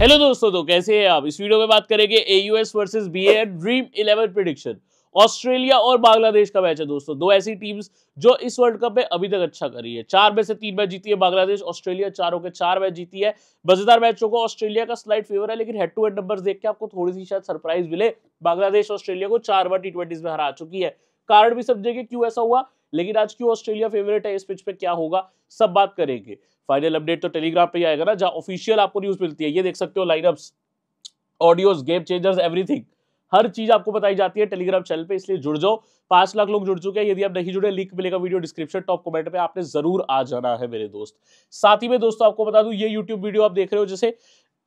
hello दोस्तों तो कैसे हैं आप इस वीडियो में बात करेंगे एयूएस versus BA dream eleven prediction Australia और बांग्लादेश का मैच है दोस्तों दो ऐसी टीम्स जो इस वर्ल्ड कप में अभी तक अच्छा करी है चार में से तीन मैच जीती है बांग्लादेश ऑस्ट्रेलिया चारों के चार मैच जीती है मजेदार मैचों को ऑस्ट्रेलिया का स्लाइड फेवर है लेकिन हेड टू हेड नंबर देख के आपको थोड़ी सी शायद सरप्राइज मिले बांग्लादेश ऑस्ट्रेलिया को चार बार टी में हरा चुकी है कारण भी समझेगी क्यों ऐसा हुआ लेकिन आज क्यों ऑस्ट्रेलिया फेवरेट है इस पिच पे क्या होगा सब बात करेंगे फाइनल अपडेट तो टेलीग्राम पे ही आएगा ना जहाँ ऑफिशियल आपको न्यूज़ मिलती है ये देख सकते हो lineups audios game changers everything हर चीज आपको बताई जाती है टेलीग्राम चैनल पे इसलिए जुड़ जाओ पांच लाख लोग जुड़ चुके हैं यदि आप नहीं जुड़े लिंक मिलेगा वीडियो डिस्क्रिप्शन टॉप कमेंट पे आपने जरूर आ जाना है मेरे दोस्त साथ ही में दोस्तों आपको बता दूं ये यूट्यूब वीडियो आप देख रहे हो जैसे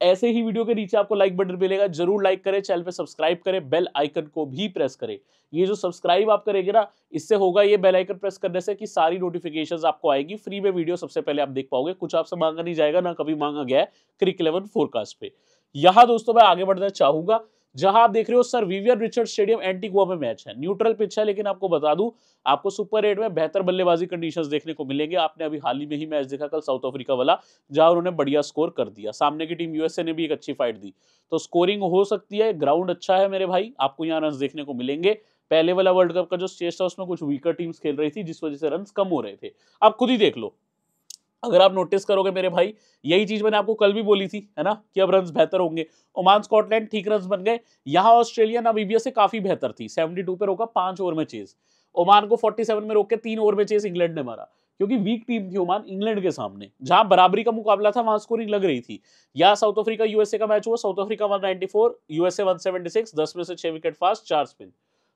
ऐसे ही वीडियो के नीचे आपको लाइक बटन मिलेगा जरूर लाइक करें चैनल पे सब्सक्राइब करें बेल आइकन को भी प्रेस करें ये जो सब्सक्राइब आप करेंगे ना इससे होगा ये बेल आइकन प्रेस करने से कि सारी नोटिफिकेशंस आपको आएगी फ्री में वीडियो सबसे पहले आप देख पाओगे कुछ आपसे मांगा नहीं जाएगा ना कभी मांगा गया है क्रिक इलेवन फोरकास्ट पे यहाँ दोस्तों मैं आगे बढ़ना चाहूंगा जहां आप देख रहे हो sir Vivian Richard stadium Antigua में मैच है न्यूट्रल पिच है लेकिन आपको बता दूं आपको सुपर एट में बेहतर बल्लेबाजी कंडीशंस देखने को मिलेंगे आपने अभी हाल ही में ही मैच देखा कल साउथ अफ्रीका वाला जहां उन्होंने बढ़िया स्कोर कर दिया सामने की टीम यूएसए ने भी एक अच्छी फाइट दी तो स्कोरिंग हो सकती है ग्राउंड अच्छा है मेरे भाई आपको यहाँ रन देखने को मिलेंगे पहले वाला वर्ल्ड कप का जो स्टेज था उसमें कुछ वीकर टीम्स खेल रही थी जिस वजह से रन कम हो रहे थे आप खुद ही देख लो अगर आप नोटिस करोगे मेरे भाई यही चीज मैंने आपको कल भी बोली थी है ना कि अब रन बेहतर होंगे ओमान स्कॉटलैंड ठीक रन बन गए यहाँ ऑस्ट्रेलिया नामीबिया से काफी बेहतर थी 72 पे रोका पांच ओवर में चेज ओमान को 47 में रोक के तीन ओवर में चेज इंग्लैंड ने मारा क्योंकि वीक टीम थी ओमान इंग्लैंड के सामने जहां बराबरी का मुकाबला था वहां स्कोरिंग लग रही थी या साउथ अफ्रीका यूएसए का मैच हुआ South Africa 194 USA one seventy में से छह विकेट फास्ट चार स्पिन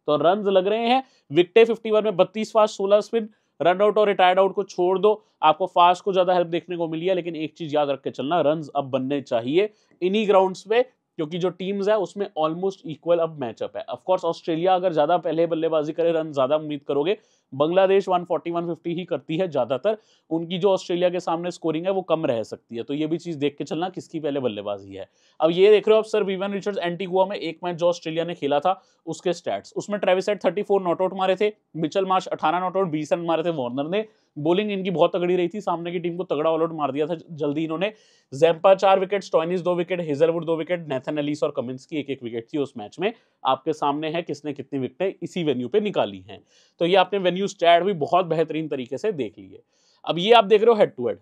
तो रन लग रहे हैं विकटे 51 में 32 फास्ट 16 स्पिन रन आउट और रिटायर्ड आउट को छोड़ दो आपको फास्ट को ज़्यादा हेल्प देखने को मिली है लेकिन एक चीज़ याद रख के चलना रन अब बनने चाहिए इन्हीं ग्राउंड्स पे क्योंकि जो टीम्स है उसमें ऑलमोस्ट इक्वल अब मैचअप है ऑफकोर्स ऑस्ट्रेलिया अगर ज़्यादा पहले बल्लेबाजी करे रन ज़्यादा उम्मीद करोगे बांग्लादेश 140 150 ही करती है ज़्यादातर उनकी जो ऑस्ट्रेलिया के सामने स्कोरिंग है वो कम रह सकती है तो ये भी चीज़ देख के चलना किसकी पहले बल्लेबाजी है अब ये देख रहे हो आप सर विवन रिचर्ड्स एंटीगुआ में एक मैच जो ऑस्ट्रेलिया ने खेला था उसके स्टैट्स उसमें Travis Head thirty four not out मारे थे मिचल मार्च अठारह नॉट आउट बीस रन मारे थे वार्नर ने बॉलिंग इनकी बहुत तगड़ी रही थी सामने की टीम को तगड़ा ऑलआउट मार दिया था जल्दी इन्होंने जैम्पा चार विकेट स्टॉइनिस दो विकेट हेजलवुड दो विकेट नेथन एलिस और कमिंस की एक एक विकेट थी उस मैच में आपके सामने है किसने कितनी विकेटें इसी वेन्यू पे निकाली हैं तो ये आपने वेन्यू स्टैड भी बहुत बेहतरीन तरीके से देख लिए अब ये आप देख रहे हो हेड टू हेड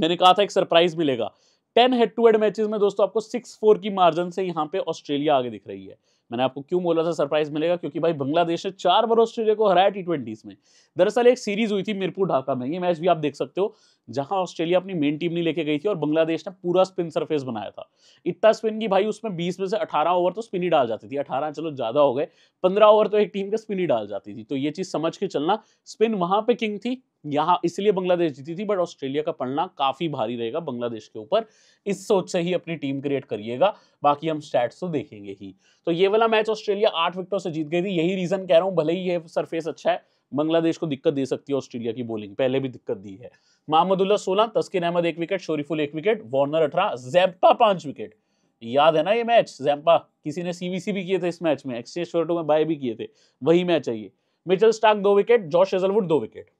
मैंने कहा था एक सरप्राइज मिलेगा ten head to head matches में दोस्तों आपको सिक्स फोर की मार्जिन से यहाँ पे ऑस्ट्रेलिया आगे दिख रही है मैंने आपको क्यों बोला था सरप्राइज मिलेगा क्योंकि भाई बांग्लादेश ने चार बार ऑस्ट्रेलिया को हराया टी ट्वेंटीज में दरअसल एक सीरीज हुई थी मीरपुर ढाका में ये मैच भी आप देख सकते हो जहां ऑस्ट्रेलिया अपनी मेन टीम नहीं लेके गई थी और बांग्लादेश ने पूरा स्पिन सरफेस बनाया था इतना स्पिन की भाई उसमें बीस में से अठारह ओवर तो स्पिन ही डाल जाती थी अठारह चलो ज्यादा हो गए पंद्रह ओवर तो एक टीम के स्पिन ही डाल जाती थी तो ये चीज समझ के चलना स्पिन वहां पर किंग थी यहाँ इसलिए बांग्लादेश जीती थी बट ऑस्ट्रेलिया का पढ़ना काफ़ी भारी रहेगा बांग्लादेश के ऊपर इस सोच से ही अपनी टीम क्रिएट करिएगा बाकी हम स्टैट्स तो देखेंगे ही तो ये वाला मैच ऑस्ट्रेलिया आठ विकेटों से जीत गई थी यही रीज़न कह रहा हूँ भले ही ये सरफेस अच्छा है बांग्लादेश को दिक्कत दे सकती है ऑस्ट्रेलिया की बॉलिंग पहले भी दिक्कत दी है महमदुल्ला सोलह तस्किन अहमद एक विकेट शोरीफुल एक विकेट वार्नर अठारह जैम्पा पांच विकेट याद है ना ये मैच जैम्पा किसी ने सीवीसी भी किए थे इस मैच में एक्सचेंज में बाय भी किए थे वही मैच है ये मिचल स्टार्क दो विकेट जॉर्ज हेजलवुड दो विकेट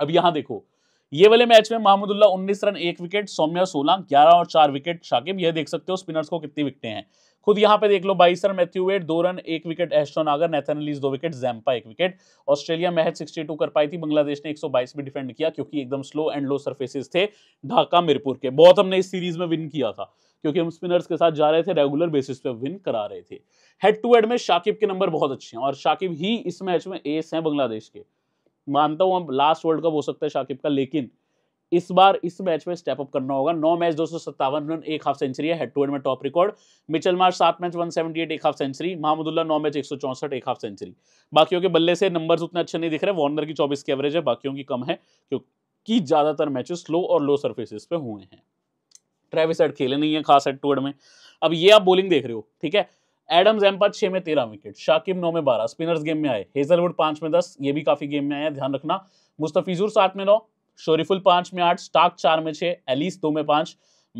अब यहां देखो ये वाले मैच में महमूदुल्ला 19 रन एक विकेट सौम्या 16 11 और चार विकेट शाकिब यह देख सकते हो स्पिनर्स को कितनी विकटें हैं खुद यहां पे देख लो बाईस रन मैथ्यू वेट दो रन एक wicket Ashton Agar Nathan Ellis दो विकेट जैम्पा एक विकेट ऑस्ट्रेलिया महज 62 कर पाई थी बांग्लादेश ने 122 भी डिफेंड किया क्योंकि एकदम स्लो एंड लो सर्फेसिस थे ढाका मिरपुर के बहुत हमने इस सीरीज में विन किया था क्योंकि हम स्पिनर्स के साथ जा रहे थे रेगुलर बेसिस पे विन करा रहे थे हेड टू हेड में शाकिब के नंबर बहुत अच्छे हैं और शाकिब ही इस मैच में एस हैं बांग्लादेश के मानता हूँ अब लास्ट वर्ल्ड कप हो सकता है शाकिब का लेकिन इस बार इस मैच में स्टेप अप करना होगा नौ मैच दो रन एक हाफ सेंचुरी है हेड टू हेड में टॉप रिकॉर्ड मिचल मार्च सात मैच 178 एक हाफ सेंचुरी महमदुल्ला नौ मैच एक एक हाफ सेंचुरी बाकियों के बल्ले से नंबर्स उतने अच्छे नहीं दिख रहे वार्नर की चौबीस की एवरेज है बाकियों की कम है क्योंकि ज़्यादातर मैच स्लो और लो सर्फेसिस पे हुए हैं ट्रेविस हेड खेले नहीं है खास हेड टू हेड में अब ये आप बोलिंग देख रहे हो ठीक है एडम एम्पा छः में तेरह विकेट शाकिब नौ में बारह स्पिनर्स गेम में आए हेजलवुड पाँच में दस ये भी काफ़ी गेम में आया ध्यान रखना मुस्तफीजुर सात में नौ शोरीफुल पाँच में आठ स्टाक चार में छः एलिस दो में पाँच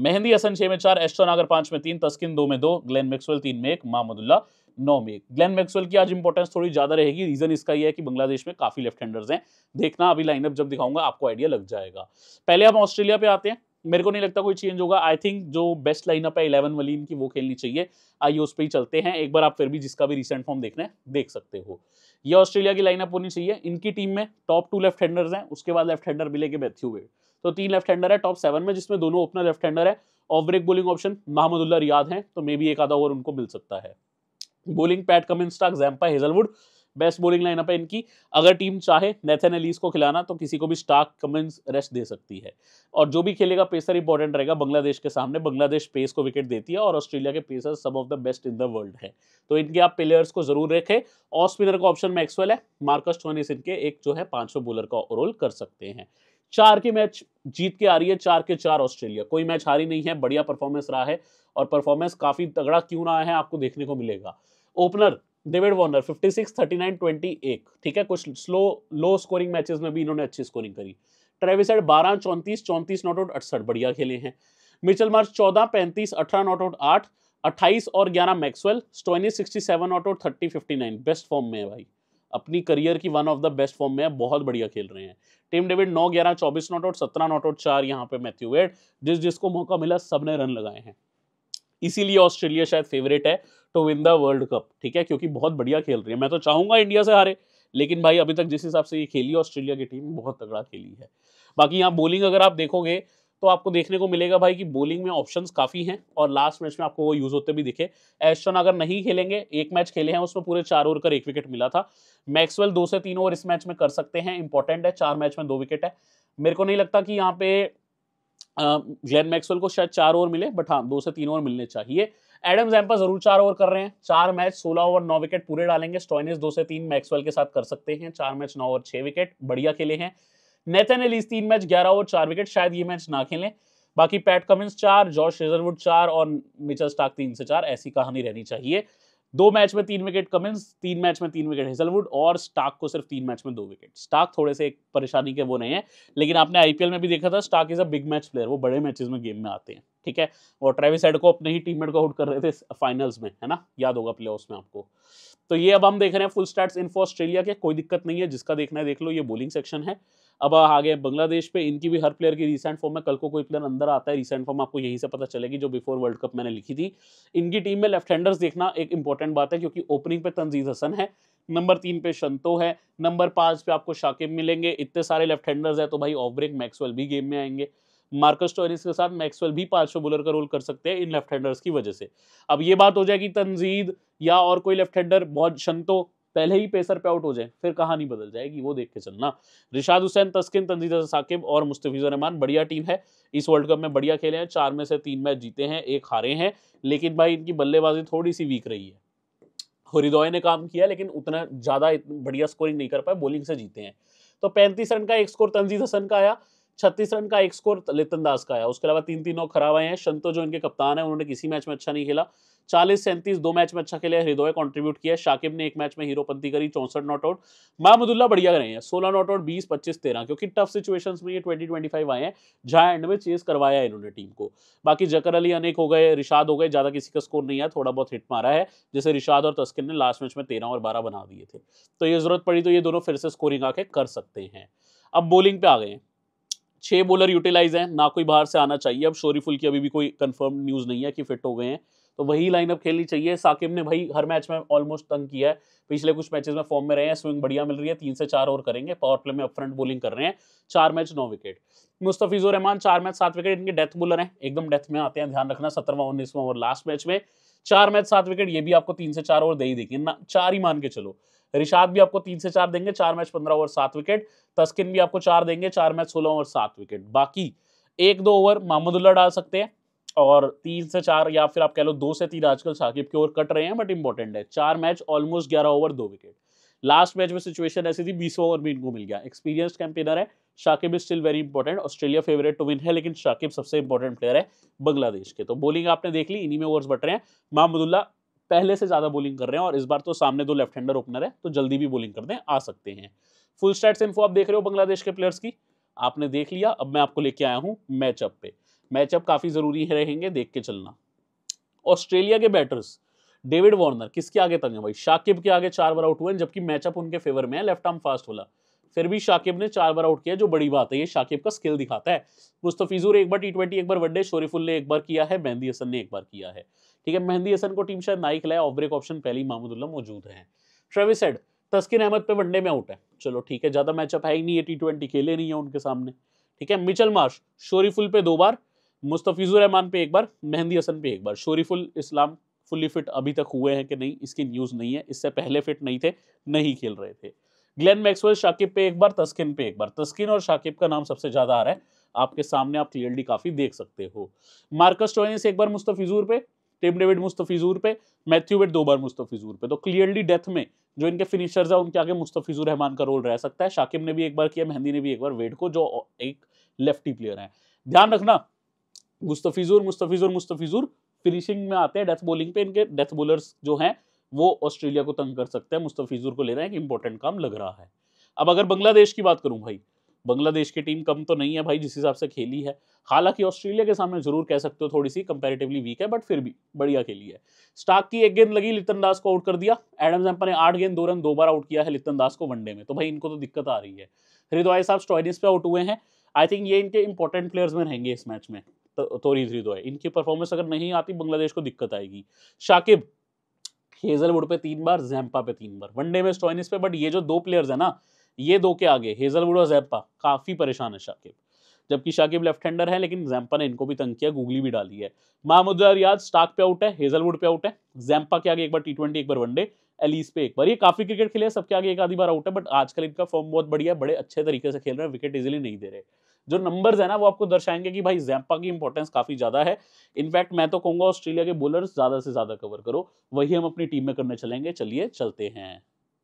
मेहंदी हसन छः में चार एस्ट्रोनागर पांच पाँच में तीन तस्किन दो में दो ग्लेन मैक्सवेल तीन में एक मामदुल्ला नौ में एक ग्लेन मैक्सवेल की आज इंपॉर्टेंस थोड़ी ज़्यादा रहेगी रीज़न इसका यह है कि बांग्लादेश में काफ़ी लेफ्ट हैंडर्स हैं देखना अभी लाइनअप जब दिखाऊंगा आपको आइडिया लग जाएगा पहले हम ऑस्ट्रेलिया पे आते हैं मेरे को नहीं लगता कोई चेंज होगा आई थिंक जो बेस्ट लाइनअप है इलेवन वाली की वो खेलनी चाहिए आइए उस पर ही चलते हैं एक बार आप फिर भी जिसका भी रिसेंट फॉर्म देखना है देख सकते हो ये ऑस्ट्रेलिया की लाइनअप होनी चाहिए इनकी टीम में टॉप टू लेफ्ट हैंडर्स हैं उसके बाद लेफ्ट हैंडर मिलेंगे मैथ्यू वेड तो तीन लेफ्ट हैंडर है टॉप सेवन में जिसमें दोनों ओपनर लेफ्ट हैंडर है off break bowling option Mahmudullah Riyad हैं तो मे बी एक आधा ओवर उनको मिल सकता है bowling Pat Cummins Starc Zampa Hazlewood best bowling lineup है इनकी अगर टीम चाहे नेथन एलिस को खिलाना तो किसी को भी स्टार्क कमिंस रेस्ट दे सकती है और जो भी खेलेगा पेसर इंपॉर्टेंट रहेगा बांग्लादेश के सामने बांग्लादेश पेस को विकेट देती है और ऑस्ट्रेलिया के पेसर सब of the best in the world है तो इनके आप प्लेयर्स को जरूर रखें और स्पिनर का ऑप्शन मैक्सवेल है मार्कस टोनिस इनके एक जो है पांचों बॉलर का रोल कर सकते हैं चार के मैच जीत के आ रही है चार के चार ऑस्ट्रेलिया कोई मैच हारी नहीं है बढ़िया परफॉर्मेंस रहा है और परफॉर्मेंस काफ़ी तगड़ा क्यों रहा है आपको देखने को मिलेगा ओपनर डेविड वॉर्नर 56, 39, 21 ठीक है कुछ स्लो लो स्कोरिंग मैचेस में भी इन्होंने अच्छी स्कोरिंग करी ट्रेविस हेड 12, 34, 34 नॉट आउट अड़सठ बढ़िया खेले हैं मिचल मार्च 14, 35, 18 नॉट आउट आठ अट्ठाईस और ग्यारह Maxwell Stoinis 67 not out fifty nine best form में है भाई अपनी करियर की one of the best form में है बहुत बढ़िया खेल रहे हैं टीम डेविड नौ ग्यारह चौबीस नॉट आउट सत्रह नॉट आउट चार यहाँ पे मैथ्यू वेड जिस जिसको मौका मिला सब ने रन लगाए हैं इसीलिए ऑस्ट्रेलिया शायद फेवरेट है to win the world cup ठीक है क्योंकि बहुत बढ़िया खेल रही है मैं तो चाहूंगा इंडिया से हारे लेकिन भाई अभी तक जिस हिसाब से ये खेली ऑस्ट्रेलिया की टीम बहुत तगड़ा खेली है बाकी यहाँ बॉलिंग अगर आप देखोगे तो आपको देखने को मिलेगा भाई कि बॉलिंग में ऑप्शंस काफ़ी हैं और लास्ट मैच में आपको वो यूज़ होते भी दिखे एस्टन अगर नहीं खेलेंगे एक मैच खेले हैं उसमें पूरे चार ओवर कर एक विकेट मिला था मैक्सवेल दो से तीन ओवर इस मैच में कर सकते हैं इंपॉर्टेंट है चार मैच में दो विकेट है मेरे को नहीं लगता कि यहाँ पे ग्लेन मैक्सवेल को शायद चार ओवर मिले बट हाँ दो से तीन ओवर मिलने चाहिए एडम जैम्पा जरूर चार ओवर कर रहे हैं चार मैच सोलह ओवर नौ विकेट पूरे डालेंगे स्टॉइनिस दो से तीन मैक्सवेल के साथ कर सकते हैं चार मैच नौ ओवर छह विकेट बढ़िया खेले हैं नेथन एलिस तीन मैच ग्यारह ओवर चार विकेट शायद ये मैच ना खेलें बाकी पैट कमिंस चार जॉर्ज शेजरवुड चार और मिचल स्टाक तीन से चार ऐसी कहानी रहनी चाहिए दो मैच में तीन विकेट कमिंस तीन मैच में तीन विकेट हेजलवुड और स्टाक को सिर्फ तीन मैच में दो विकेट स्टाक थोड़े से एक परेशानी के वो नहीं है लेकिन आपने आईपीएल में भी देखा था Starc is a big match player वो बड़े मैचेस में गेम में आते हैं ठीक है और ट्रेविस हेड को अपने ही टीम को आउट कर रहे थे फाइनल्स में है ना याद होगा प्ले में आपको तो ये अब हम देख रहे हैं फुल स्टार्ट इन ऑस्ट्रेलिया के कोई दिक्कत नहीं है जिसका देखना है देख लो ये बोलिंग सेक्शन है अब आगे बांग्लादेश पे इनकी भी हर प्लेयर की रिसेंट फॉर्म में कल को कोई प्लेयर अंदर आता है रिसेंट फॉर्म आपको यहीं से पता चलेगी जो बिफोर वर्ल्ड कप मैंने लिखी थी इनकी टीम में लेफ्ट हैंडर्स देखना एक इंपॉर्टेंट बात है क्योंकि ओपनिंग पे तंजीज हसन है नंबर तीन पे शंतो है नंबर पाँच पे आपको शाकिब मिलेंगे इतने सारे लेफ्ट हैंडर्स है तो भाई ऑफ ब्रेक मैक्सवेल भी गेम में आएंगे मार्कस टोरिस के साथ मैक्सवेल भी पार्श्व बोलर का रोल कर सकते हैं इन लेफ्ट हैंडर्स की वजह से अब ये बात हो जाएगी तनजीद या और कोई लेफ्ट हैंडर बहुत शंतो पहले ही पेसर पे आउट हो जाए फिर कहानी बदल जाएगी वो देख के चलना रिशाद हुसैन तस्किन तंजीदा साकिब और मुस्तफिजुर रहमान बढ़िया टीम है इस वर्ल्ड कप में बढ़िया खेले हैं चार में से तीन मैच जीते हैं एक हारे हैं लेकिन भाई इनकी बल्लेबाजी थोड़ी सी वीक रही है हरिदॉय ने काम किया लेकिन उतना ज़्यादा बढ़िया स्कोरिंग नहीं कर पाए बॉलिंग से जीते हैं तो 35 रन का एक स्कोर तंजीद हसन का आया छत्तीस रन का एक स्कोर लितन दास का है उसके अलावा तीन तीन नौ खराब आए हैं शंतो जो इनके कप्तान है उन्होंने किसी मैच में अच्छा नहीं खेला चालीस सैंतीस दो मैच में अच्छा खेले हृदय कॉन्ट्रीब्यूट किया शाकिब ने एक मैच में हीरोपंती करी चौंसठ नॉट आउट महमदुल्ला बढ़िया रहे हैं सोलह नॉट आउट बीस पच्चीस तेरह क्योंकि टफ सिचुएशन में ये ट्वेंटी ट्वेंटी फाइव आए हैं जहां एंड में चेस करवाया है इन्होंने टीम को बाकी जकर अली अनेक हो गए रिशाद हो गए ज़्यादा किसी का स्कोर नहीं आया थोड़ा बहुत हिट मारा है जैसे रिशाद और तस्किन ने लास्ट मैच में तेरह और बारह बना दिए थे तो ये जरूरत पड़ी तो ये दोनों फिर से स्कोरिंग आके कर सकते हैं अब बॉलिंग पे आ गए हैं छः बॉलर यूटिलाइज हैं ना कोई बाहर से आना चाहिए अब शोरीफुल की अभी भी कोई कंफर्म न्यूज़ नहीं है कि फिट हो गए हैं तो वही लाइनअप खेलनी चाहिए साकिब ने भाई हर मैच में ऑलमोस्ट तंग किया है पिछले कुछ मैचेस में फॉर्म में रहे हैं स्विंग बढ़िया मिल रही है तीन से चार ओवर करेंगे पावर प्ले में अपफ्रंट बॉलिंग कर रहे हैं चार मैच नौ विकेट मुस्तफिजुर रहमान चार मैच सात विकेट इनके डेथ बॉलर हैं एकदम डेथ में आते हैं ध्यान रखना सत्रहवा उन्नीसवा ओवर लास्ट मैच में चार मैच सात विकेट ये भी आपको तीन से चार ओवर दे ही देंगे ना चार ही मान के चलो रिशाद भी आपको तीन से चार देंगे चार मैच पंद्रह ओवर सात विकेट तस्किन भी आपको चार देंगे चार मैच सोलह ओवर सात विकेट बाकी एक दो ओवर मामदुल्ला डाल सकते हैं और तीन से चार या फिर आप कह लो दो से तीन आजकल साकिब के ओवर कट रहे हैं बट इंपॉर्टेंट है चार मैच ऑलमोस्ट ग्यारह ओवर दो विकेट लास्ट मैच में सिचुएशन ऐसी थी बीस ओवर भी इनको मिल गया एक्सपीरियंस कैंपेनर है Shakib is still very important Australia favourite to win है लेकिन शाकिब सबसे इंपॉर्टेंट प्लेयर है बांग्लादेश के तो बॉलिंग आपने देख ली इन्हीं में ओवर्स बट रहे हैं महमदुल्ला पहले से ज़्यादा बॉलिंग कर रहे हैं और इस बार तो सामने दो लेफ्ट हैंडर ओपनर है तो जल्दी भी बॉलिंग करने आ सकते हैं फुल स्टैट्स इन्फो आप देख रहे हो बांग्लादेश के प्लेयर्स की आपने देख लिया अब मैं आपको लेके आया हूँ मैचअप पे मैचअप काफ़ी ज़रूरी है रहेंगे देख के चलना ऑस्ट्रेलिया के बैटर्स डेविड वार्नर किसके आगे तंग है भाई शाकिब के आगे चार बार आउट हुए जबकि मैचअप उनके फेवर में है लेफ्ट आर्म फास्ट वाला फिर भी शाकिब ने चार बार आउट किया जो बड़ी बात है ये शाकिब का स्किल दिखाता है मुस्तफीजूर एक बार टी ट्वेंटी एक बार वनडे शोरीफुल ने एक बार किया है मेहंदी हसन ने एक बार किया है ठीक है मेहंदी हसन को टीम शायद नाइक लाया ऑफ ब्रेक ऑप्शन पहले ही मामूदुल्ला मौजूद है ट्रेविस हेड तस्किन अहमद पे वनडे में आउट है चलो ठीक है ज़्यादा मैचअप है ही नहीं है टी ट्वेंटी खेले नहीं है उनके सामने ठीक है मिचल मार्श शोरीफुल पे दो बार मुस्तफीजुर रहमान पे एक बार मेहंदी हसन पे एक बार शोरीफुल इस्लाम फुल्ली फिट अभी तक हुए हैं कि नहीं इसकी न्यूज़ नहीं है इससे पहले फिट नहीं थे नहीं खेल रहे थे ग्लेन मैक्सवेल शाकिब पे एक बार तस्किन पे एक बार तस्किन और शाकिब का नाम सबसे ज़्यादा आ रहा है आपके सामने आप क्लियरली काफ़ी देख सकते हो मार्कस टोरेंस एक बार मुस्तफिजूर पे टिम डेविड मुस्तफिजूर पे मैथ्यू वेट दो बार मुस्तफिजूर पे तो क्लियरली डेथ में जो इनके फिनिशर्स है उनके आगे मुस्तफिजूर रहमान का रोल रह सकता है शाकिब ने भी एक बार किया मेहंदी ने भी एक बार वेट को जो एक लेफ्टी प्लेयर है ध्यान रखना मुस्तफिजूर मुस्तफिजूर मुस्तफिजूर फिनिशिंग में आते हैं डेथ बोलिंग पे इनके डेथ बोलर्स जो हैं वो ऑस्ट्रेलिया को तंग कर सकता है मुस्तफ़ीजुर को लेना एक इंपॉर्टेंट काम लग रहा है अब अगर बांग्लादेश की बात करूँ भाई बांग्लादेश की टीम कम तो नहीं है भाई जिस हिसाब से खेली है हालांकि ऑस्ट्रेलिया के सामने जरूर कह सकते हो थोड़ी सी कंपैरेटिवली वीक है बट फिर भी बढ़िया खेली है स्टाक की एक गेंद लगी लितन दास को आउट कर दिया एडम जैम्पा ने आठ गेंद दो रन दो बार आउट किया है लितन दास को वनडे में तो भाई इनको तो दिक्कत आ रही है हृदय साहब स्टॉइनिस पे आउट हुए हैं आई थिंक ये इनके इंपॉर्टेंट प्लेयर्स में रहेंगे इस मैच में तो, तो हृदय इनकी परफॉर्मेंस अगर नहीं आती बांग्लादेश को दिक्कत आएगी शाकिब हेजलवुड पे तीन बार जैम्पा पे तीन बार वनडे में स्टॉइनिस पे बट ये जो दो प्लेयर्स है ना ये दो के आगे हेजलवुड और जैम्पा काफ़ी परेशान है शाकिब जबकि शाकिब लेफ्ट हैंडर है लेकिन जैम्पा ने इनको भी तंग किया गूगली भी डाली है महमूद रियाज स्टाक पे आउट है हेजलवुड पे आउट है जैम्पा के आगे एक बार टी ट्वेंटी एक बार वनडे एलिस पे एक बार ये काफ़ी क्रिकेट खेले सबके आगे एक आधी बार आउट है बट आजकल इनका फॉर्म बहुत बढ़िया है बड़े अच्छे तरीके से खेल रहे हैं विकेट इजिली नहीं दे रहे जो नंबर्स है ना वो आपको दर्शाएंगे कि भाई जैम्पा की इंपॉर्टेंस काफ़ी ज़्यादा है इनफैक्ट मैं तो कहूंगा ऑस्ट्रेलिया के बोलर ज़्यादा से ज़्यादा कवर करो वही हम अपनी टीम में करने चलेंगे चलिए चलते हैं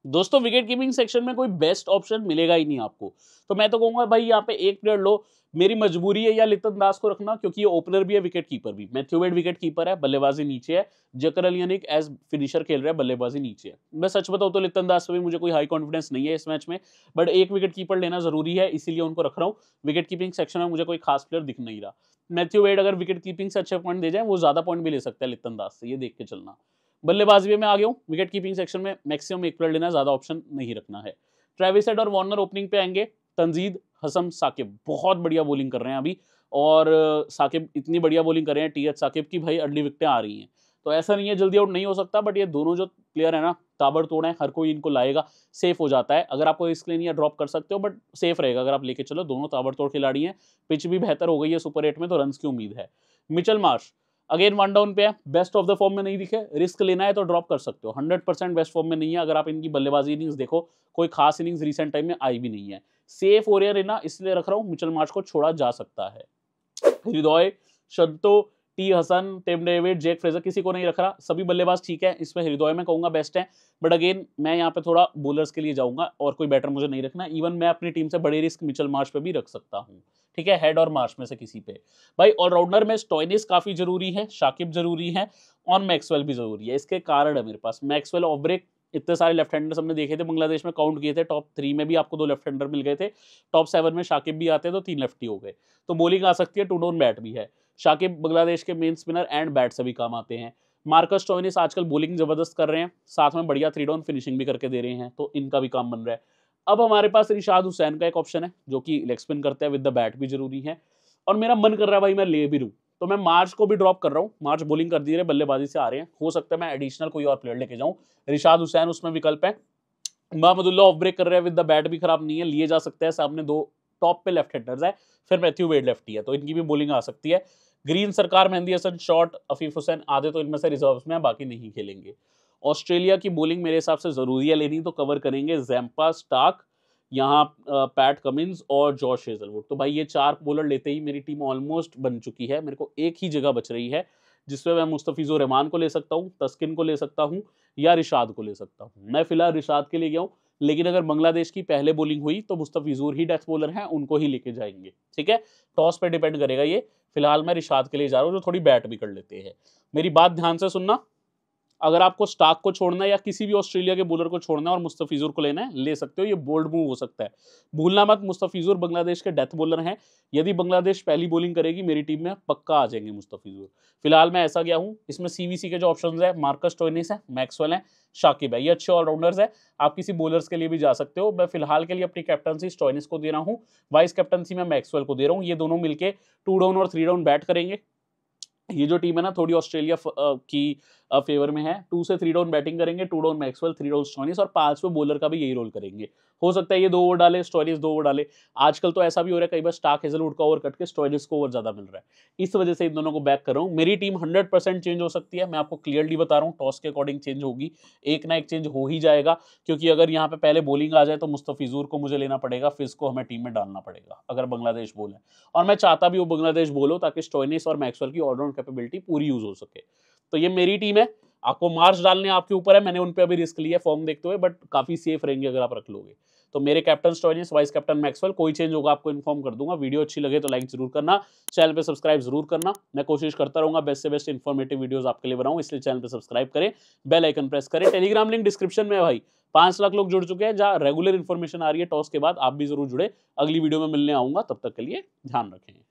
दोस्तों विकेट कीपिंग सेक्शन में कोई बेस्ट ऑप्शन मिलेगा ही नहीं आपको तो मैं तो कहूंगा भाई यहाँ पे एक प्लेयर लो मेरी मजबूरी है या लितन दास को रखना क्योंकि ये ओपनर भी है विकेट कीपर भी मैथ्यू वेड विकेट कीपर है बल्लेबाजी नीचे है जकर अल एज फिनिशर खेल रहा है बल्लेबाजी नीचे है मैं सच बताऊँ तो लितन दास से भी मुझे कोई हाई कॉन्फिडेंस नहीं है इस मैच में बट एक विकेट कीपर लेना जरूरी है इसीलिए उनको रख रहा हूँ विकेट कीपिंग सेक्शन में मुझे कोई खास प्लेयर दिख नहीं रहा मैथ्यू वेड अगर विकेट कीपिंग से अच्छे पॉइंट दे जाए वो ज्यादा पॉइंट भी ले सकता है लितन दास से ये देख के चलना बल्लेबाजी में आ गया हूँ विकेट कीपिंग सेक्शन में मैक्सिमम एक प्लेयर लेना ज़्यादा ऑप्शन नहीं रखना है ट्रेविसेड और वार्नर ओपनिंग पे आएंगे तंजीद हसम साकिब बहुत बढ़िया बॉलिंग कर रहे हैं अभी और साकिब इतनी बढ़िया बॉलिंग कर रहे हैं टी एच साकिब की भाई अर्ली विकटें आ रही हैं तो ऐसा नहीं है जल्दी आउट नहीं हो सकता बट ये दोनों जो प्लेयर है ना ताबड़तोड़ है हर कोई इनको लाएगा सेफ हो जाता है अगर आपको इसके लिए ड्रॉप कर सकते हो बट सेफ रहेगा अगर आप लेके चलो दोनों ताबड़तोड़ खिलाड़ी हैं पिच भी बेहतर हो गई है सुपर एट में तो रन की उम्मीद है Mitchell Marsh again one down पे है बेस्ट ऑफ द फॉर्म में नहीं दिखे रिस्क लेना है तो ड्रॉप कर सकते हो हंड्रेड परसेंट बेस्ट फॉर्म में नहीं है अगर आप इनकी बल्लेबाजी इनिंग्स देखो कोई खास इनिंग्स रिसेंट टाइम में आई भी नहीं है सेफ ओरियर है ना इसलिए रख रहा हूँ मिचल मार्च को छोड़ा जा सकता है Hridoy Shanto T Hasan Tim David Jake Fraser किसी को नहीं रख रहा सभी बल्लेबाज ठीक है इसमें हृदय में कहूँगा बेस्ट है बट अगेन मैं यहाँ पे थोड़ा बोलर्स के लिए जाऊँगा और कोई बैटर मुझे नहीं रखना इवन मैं अपनी टीम से बड़े रिस्क मिचल मार्च पर भी रख सकता हूँ ठीक है हेड और मार्श में से किसी पे भाई ऑलराउंडर में स्टोइनिस काफ़ी जरूरी है शाकिब जरूरी है और मैक्सवेल भी जरूरी है इसके कारण है मेरे पास मैक्सवेल ऑब्रेक इतने सारे लेफ्ट हैंडर्स हमने देखे थे बांग्लादेश में काउंट किए थे टॉप थ्री में भी आपको दो लेफ्ट हैंडर मिल गए थे टॉप सेवन में शाकिब भी आते हैं तो तीन लेफ्टी हो गए तो बोलिंग आ सकती है टू डोन बैट भी है शाकिब बांग्लादेश के मेन स्पिनर एंड बैट से भी काम आते हैं मार्कस टोविनिस आजकल बोलिंग जबरदस्त कर रहे हैं साथ में बढ़िया थ्री डाउन फिनिशिंग भी करके दे रहे हैं तो इनका भी काम बन रहा है अब हमारे पास रिशाद हुसैन का एक ऑप्शन है जो कि लेग स्पिन करते हैं विद द बैट भी जरूरी है और मेरा मन कर रहा है भाई मैं ले भी रूँ तो मैं मार्च को भी ड्रॉप कर रहा हूँ मार्च बोलिंग कर दी रहे बल्लेबाजी से आ रहे हैं हो सकता है मैं एडिशनल कोई और प्लेयर लेके जाऊँ रिशाद हुसैन उसमें विकल्प है महमदुल्ला ऑफ ब्रेक कर रहे हैं विद द बैट भी खराब नहीं है लिए जा सकते हैं सामने दो टॉप पे लेफ्ट हेटर्स है फिर मैथ्यू वेड लेफ्टी है तो इनकी भी बोलिंग आ सकती है ग्रीन सरकार मेहंदी हसन शॉर्ट अफीफ हुसैन आधे तो इनमें से रिजर्व में बाकी नहीं खेलेंगे ऑस्ट्रेलिया की बोलिंग मेरे हिसाब से ज़रूरी है लेनी तो कवर करेंगे जैम्पा स्टाक यहाँ पैट कमिंस और जॉर्ज हेजलवुड तो भाई ये चार बॉलर लेते ही मेरी टीम ऑलमोस्ट बन चुकी है मेरे को एक ही जगह बच रही है जिसमें मैं मुस्तफ़ीज़ रहमान को ले सकता हूँ तस्किन को ले सकता हूँ या रिशाद को ले सकता हूँ मैं फ़िलहाल रिशाद के लिए गया हूँ लेकिन अगर बांग्लादेश की पहले बॉलिंग हुई तो मुस्तफ़ीज़ूर ही डेथ बॉलर हैं उनको ही लेके जाएंगे ठीक है टॉस पर डिपेंड करेगा ये फिलहाल मैं रिशाद के लिए जा रहा हूँ जो थोड़ी बैट भी कर लेते हैं मेरी बात ध्यान से सुनना अगर आपको स्टाक को छोड़ना है या किसी भी ऑस्ट्रेलिया के बॉलर को छोड़ना है और मुस्तफिजुर को लेना है ले सकते हो ये बोल्ड मूव हो सकता है भूलना मत मुस्तफिजुर बांग्लादेश के डेथ बॉलर हैं यदि बांग्लादेश पहली बॉलिंग करेगी मेरी टीम में पक्का आ जाएंगे मुस्तफिजुर फिलहाल मैं ऐसा गया हूँ इसमें सीवीसी के जो ऑप्शन है मार्कस टोनिस है मैक्सवेल है शाकिब है ये अच्छे ऑलराउंडर्स है आप किसी बॉलर्स के लिए भी जा सकते हो मैं फिलहाल के लिए अपनी कैप्टनसी स्टोइनिस को दे रहा हूँ वाइस कैप्टनसी मैं मैक्सवेल को दे रहा हूँ ये दोनों मिलकर टू डाउन और थ्री डाउन बैट करेंगे ये जो टीम है ना थोड़ी ऑस्ट्रेलिया की फेवर में है टू से थ्री डाउन बैटिंग करेंगे two down Maxwell three down Stoinis और पांच पे बॉलर का भी यही रोल करेंगे हो सकता है ये दो ओवर डाले स्टॉनिस दो ओवर डाले आजकल तो ऐसा भी हो रहा है कई बार स्टार्क हेजलवुड का ओवर कट के स्टॉनिस को ओवर ज़्यादा मिल रहा है इस वजह से इन दोनों को बैक कर रहा हूँ मेरी टीम हंड्रेड चेंज हो सकती है मैं आपको क्लियरली बता रहा हूँ टॉस के अकॉर्डिंग चेंज होगी एक ना एक चेंज हो ही जाएगा क्योंकि अगर यहाँ पे पहले बॉलिंग आ जाए तो मुस्तफिजूर को मुझे लेना पड़ेगा फिज को हमें टीम में डालना पड़ेगा अगर बांग्लादेश बोले और मैं चाहता भी हूँ बांग्लादेश बोलो ताकि स्टॉनिस और मैक्सवेल की ऑलराउंड कैपेबिलिटी पूरी यूज हो सके तो ये मेरी टीम है आपको मार्च डालने आपके ऊपर है मैंने उन पर अभी रिस्क लिया फॉर्म देखते हुए बट काफी सेफ रहेंगे अगर आप रख लोगे तो मेरे कैप्टन स्टोरियस वाइस कैप्टन मैक्सवेल कोई चेंज होगा आपको इन्फॉर्म कर दूंगा वीडियो अच्छी लगे तो लाइक जरूर करना चैनल पे सब्सक्राइब जरूर करना मैं कोशिश करता रहूंगा बेस्ट से बेस्ट इन्फॉर्मेटिव वीडियोस आपके लिए बनाऊं इसलिए चैनल पे सब्सक्राइब करें बेल आइकन प्रेस करें टेलीग्राम लिंक डिस्क्रिप्शन में भाई पांच लाख लोग जुड़ चुके हैं जहाँ रेगुलर इन्फॉर्मेशन आ रही है टॉस के बाद आप भी जरूर जुड़े अगली वीडियो में मिलने आऊंगा तब तक के लिए ध्यान रखें